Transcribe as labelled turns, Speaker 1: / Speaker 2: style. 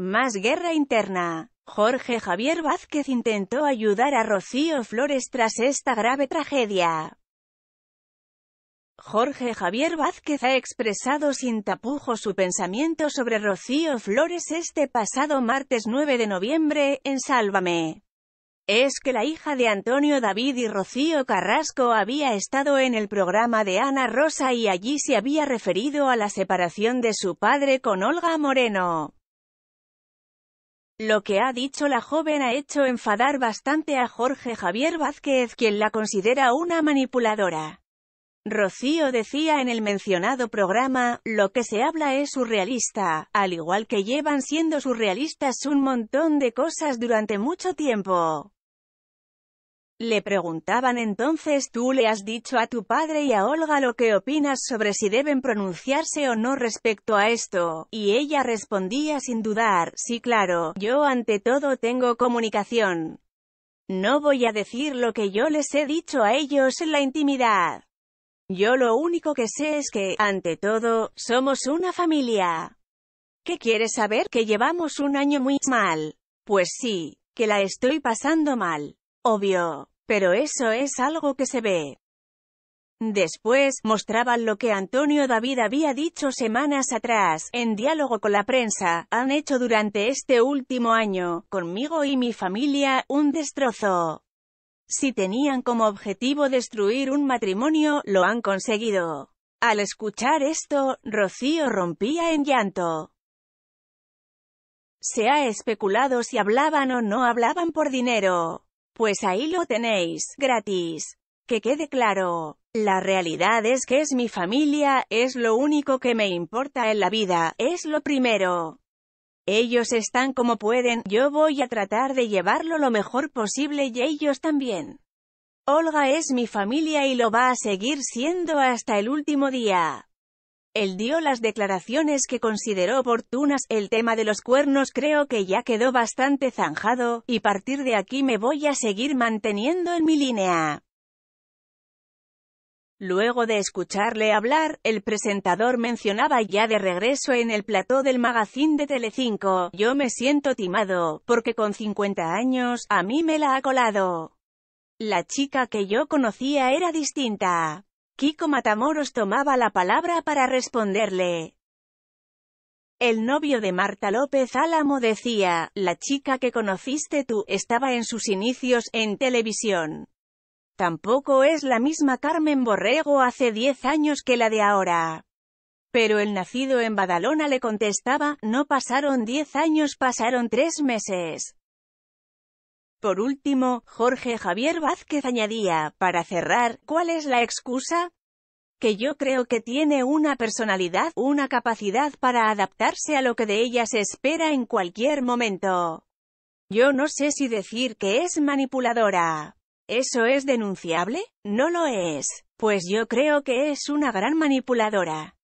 Speaker 1: Más guerra interna. Jorge Javier Vázquez intentó ayudar a Rocío Flores tras esta grave tragedia. Jorge Javier Vázquez ha expresado sin tapujo su pensamiento sobre Rocío Flores este pasado martes 9 de noviembre, en Sálvame. Es que la hija de Antonio David y Rocío Carrasco había estado en el programa de Ana Rosa y allí se había referido a la separación de su padre con Olga Moreno. Lo que ha dicho la joven ha hecho enfadar bastante a Jorge Javier Vázquez, quien la considera una manipuladora. Rocío decía en el mencionado programa, lo que se habla es surrealista, al igual que llevan siendo surrealistas un montón de cosas durante mucho tiempo. Le preguntaban entonces tú le has dicho a tu padre y a Olga lo que opinas sobre si deben pronunciarse o no respecto a esto, y ella respondía sin dudar, sí claro, yo ante todo tengo comunicación. No voy a decir lo que yo les he dicho a ellos en la intimidad. Yo lo único que sé es que, ante todo, somos una familia. ¿Qué quieres saber? Que llevamos un año muy mal. Pues sí, que la estoy pasando mal obvio. Pero eso es algo que se ve. Después, mostraban lo que Antonio David había dicho semanas atrás, en diálogo con la prensa, han hecho durante este último año, conmigo y mi familia, un destrozo. Si tenían como objetivo destruir un matrimonio, lo han conseguido. Al escuchar esto, Rocío rompía en llanto. Se ha especulado si hablaban o no hablaban por dinero. Pues ahí lo tenéis, gratis. Que quede claro. La realidad es que es mi familia, es lo único que me importa en la vida, es lo primero. Ellos están como pueden, yo voy a tratar de llevarlo lo mejor posible y ellos también. Olga es mi familia y lo va a seguir siendo hasta el último día. Él dio las declaraciones que consideró oportunas, el tema de los cuernos creo que ya quedó bastante zanjado, y partir de aquí me voy a seguir manteniendo en mi línea. Luego de escucharle hablar, el presentador mencionaba ya de regreso en el plató del magazine de Telecinco, yo me siento timado, porque con 50 años, a mí me la ha colado. La chica que yo conocía era distinta. Kiko Matamoros tomaba la palabra para responderle. El novio de Marta López Álamo decía, la chica que conociste tú, estaba en sus inicios en televisión. Tampoco es la misma Carmen Borrego hace diez años que la de ahora. Pero el nacido en Badalona le contestaba, no pasaron diez años pasaron tres meses. Por último, Jorge Javier Vázquez añadía, para cerrar, ¿cuál es la excusa? que yo creo que tiene una personalidad, una capacidad para adaptarse a lo que de ella se espera en cualquier momento. Yo no sé si decir que es manipuladora. ¿Eso es denunciable? No lo es, pues yo creo que es una gran manipuladora.